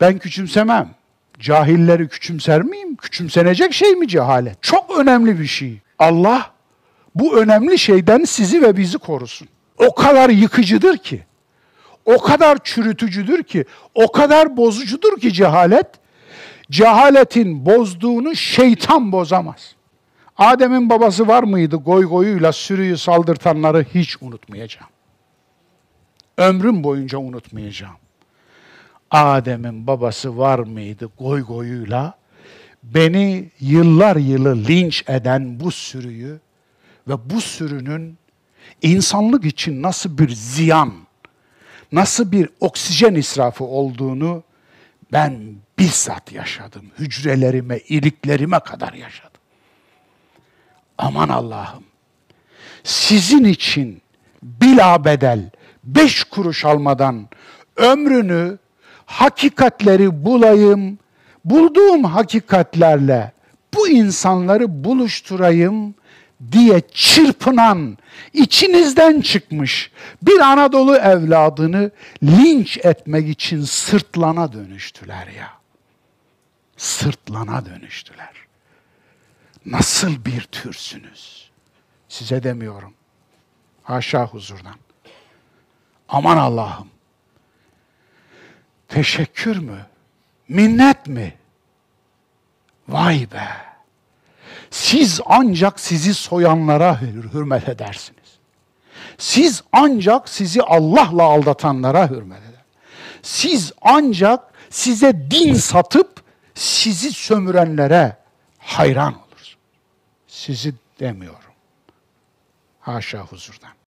Ben küçümsemem. Cahilleri küçümser miyim? Küçümsenecek şey mi cehalet? Çok önemli bir şey. Allah bu önemli şeyden sizi ve bizi korusun. O kadar yıkıcıdır ki, o kadar çürütücüdür ki, o kadar bozucudur ki cehalet. Cehaletin bozduğunu şeytan bozamaz. Adem'in babası var mıydı goy goyuyla sürüyü saldırtanları hiç unutmayacağım. Ömrüm boyunca unutmayacağım. Adem'in babası var mıydı goy goyuyla beni yıllar yılı linç eden bu sürüyü ve bu sürünün insanlık için nasıl bir ziyan, nasıl bir oksijen israfı olduğunu ben bizzat yaşadım. Hücrelerime, iliklerime kadar yaşadım. Aman Allah'ım, sizin için bila bedel, beş kuruş almadan ömrünü hakikatleri bulayım, bulduğum hakikatlerle bu insanları buluşturayım diye çırpınan, içinizden çıkmış bir Anadolu evladını linç etmek için sırtlana dönüştüler ya. Sırtlana dönüştüler. Nasıl bir türsünüz? Size demiyorum. Haşa huzurdan. Aman Allah'ım Teşekkür mü? Minnet mi? Vay be! Siz ancak sizi soyanlara hürmet edersiniz. Siz ancak sizi Allah'la aldatanlara hürmet eder. Siz ancak size din satıp sizi sömürenlere hayran olursunuz. Sizi demiyorum. Haşa huzurdan.